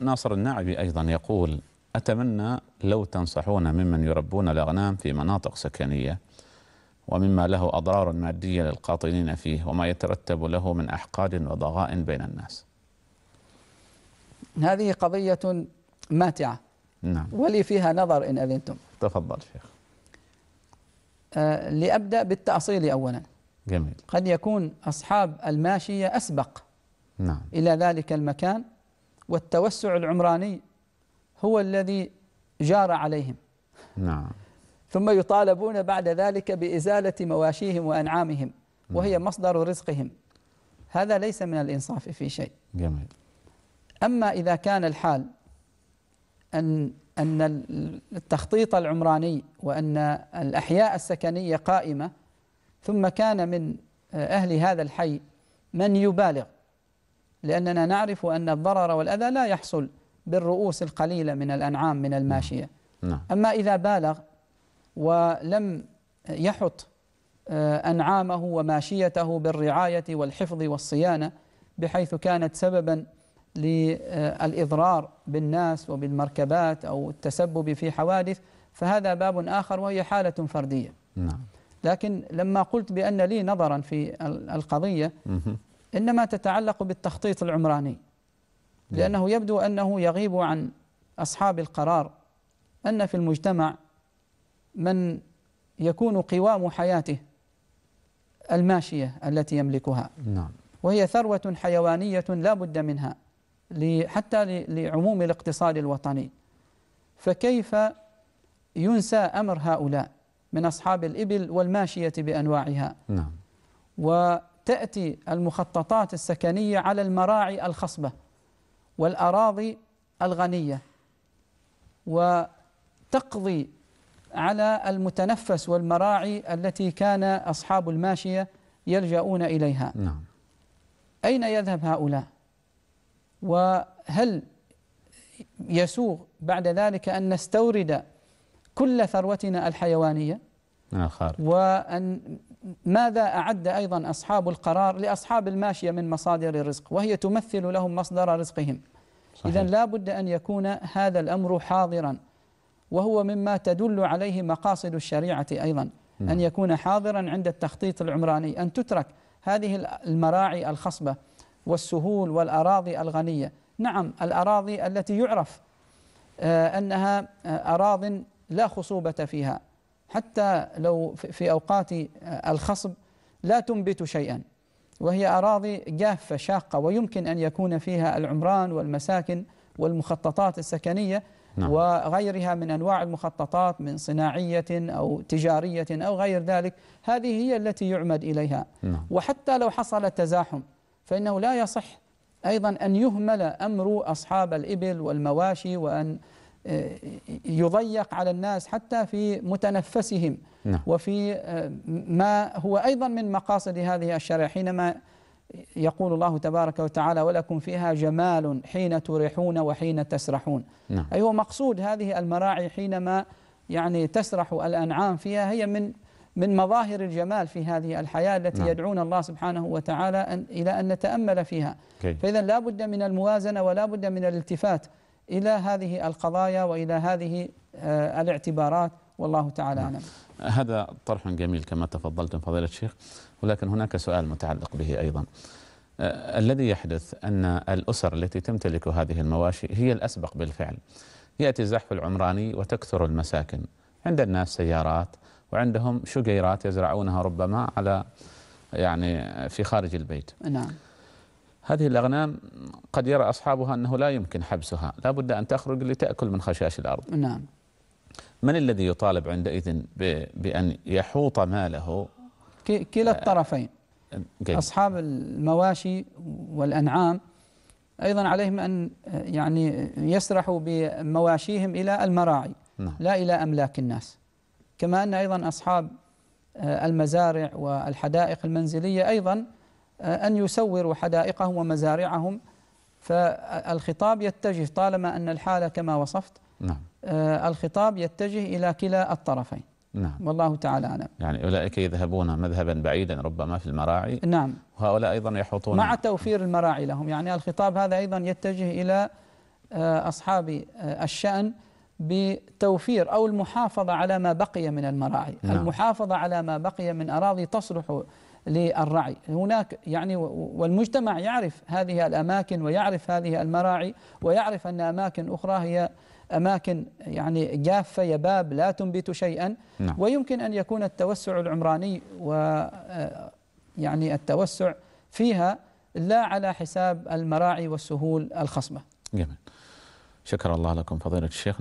ناصر الناعبي أيضا يقول أتمنى لو تنصحون ممن يربون الأغنام في مناطق سكنية ومما له أضرار مادية للقاطنين فيه وما يترتب له من أحقاد وضغائن بين الناس هذه قضية ماتعة نعم. ولي فيها نظر إن أذنتم تفضل شيخ آه لأبدأ بالتأصيل أولا جميل قد يكون أصحاب الماشية أسبق نعم. إلى ذلك المكان والتوسع العمراني هو الذي جار عليهم نعم ثم يطالبون بعد ذلك بإزالة مواشيهم وأنعامهم وهي نعم. مصدر رزقهم هذا ليس من الإنصاف في شيء جميل أما إذا كان الحال أن أن التخطيط العمراني وأن الأحياء السكنية قائمة ثم كان من أهل هذا الحي من يبالغ لأننا نعرف أن الضرر والأذى لا يحصل بالرؤوس القليلة من الأنعام من الماشية نعم. نعم. أما إذا بالغ ولم يحط آه، أنعامه وماشيته بالرعاية والحفظ والصيانة بحيث كانت سببا للإضرار بالناس وبالمركبات أو التسبب في حوادث فهذا باب آخر وهي حالة فردية نعم. لكن لما قلت بأن لي نظرا في القضية إنما تتعلق بالتخطيط العمراني نعم. لأنه يبدو أنه يغيب عن أصحاب القرار أن في المجتمع من يكون قوام حياته الماشية التي يملكها نعم وهي ثروة حيوانية لا بد منها حتى لعموم الاقتصاد الوطني فكيف ينسى أمر هؤلاء من أصحاب الإبل والماشية بأنواعها نعم تأتي المخططات السكنية على المراعي الخصبة والأراضي الغنية وتقضي على المتنفس والمراعي التي كان أصحاب الماشية يلجؤون إليها نعم. أين يذهب هؤلاء وهل يسوغ بعد ذلك أن نستورد كل ثروتنا الحيوانية من الخارج وأن ماذا أعد أيضا أصحاب القرار لأصحاب الماشية من مصادر الرزق وهي تمثل لهم مصدر رزقهم إذا لا بد أن يكون هذا الأمر حاضرا وهو مما تدل عليه مقاصد الشريعة أيضا أن يكون حاضرا عند التخطيط العمراني أن تترك هذه المراعي الخصبة والسهول والأراضي الغنية نعم الأراضي التي يعرف آه، أنها آه، أراض لا خصوبة فيها حتى لو في أوقات آه، الخصب لا تنبت شيئا وهي أراضي جافة شاقة ويمكن أن يكون فيها العمران والمساكن والمخططات السكنية نعم. وغيرها من أنواع المخططات من صناعية أو تجارية أو غير ذلك هذه هي التي يعمد إليها نعم. وحتى لو حصل تزاحم فإنه لا يصح أيضا أن يهمل أمر أصحاب الإبل والمواشي وأن يضيق على الناس حتى في متنفسهم نعم. وفي آه، ما هو أيضا من مقاصد هذه الشريعة حينما يقول الله تبارك وتعالى ولكم فيها جمال حين تريحون وحين تسرحون نعم. أي أيوة، هو مقصود هذه المراعي حينما يعني تسرح الأنعام فيها هي من من مظاهر الجمال في هذه الحياة التي نعم. يدعون الله سبحانه وتعالى أن إلى أن نتأمل فيها كي. فإذا لا بد من الموازنة ولا بد من الالتفات إلى هذه القضايا وإلى هذه آه، الاعتبارات والله تعالى نعم. أعلم هذا طرح جميل كما تفضلتم فضيلة الشيخ ولكن هناك سؤال متعلق به أيضا آه، الذي يحدث أن الأسر التي تمتلك هذه المواشي هي الأسبق بالفعل يأتي الزحف العمراني وتكثر المساكن عند الناس سيارات وعندهم شجيرات يزرعونها ربما على يعني في خارج البيت نعم هذه الأغنام قد يرى أصحابها أنه لا يمكن حبسها لا بد أن تخرج لتأكل من خشاش الأرض نعم من الذي يطالب عندئذ بأن يحوط ماله كلا الطرفين آه، جيد. أصحاب المواشي والأنعام أيضا عليهم أن آه، يعني يسرحوا بمواشيهم إلى المراعي نعم. لا إلى أملاك الناس كما أن أيضا أصحاب آه، المزارع والحدائق المنزلية أيضا أن يسوروا حدائقهم ومزارعهم فالخطاب يتجه طالما أن الحالة كما وصفت نعم. آه، الخطاب يتجه إلى كلا الطرفين نعم. والله تعالى أعلم يعني أولئك يذهبون مذهبا بعيدا ربما في المراعي نعم وهؤلاء أيضا يحوطون مع توفير المراعي لهم يعني الخطاب هذا أيضا يتجه إلى آه، أصحاب آه، الشأن بتوفير أو المحافظة على ما بقي من المراعي نعم. المحافظة على ما بقي من أراضي تصلح للرعي هناك يعني والمجتمع يعرف هذه الأماكن ويعرف هذه المراعي ويعرف أن أماكن أخرى هي أماكن يعني جافة يباب لا تنبت شيئا نعم. ويمكن أن يكون التوسع العمراني و آه، يعني التوسع فيها لا على حساب المراعي والسهول الخصمة جميل شكر الله لكم فضيلة الشيخ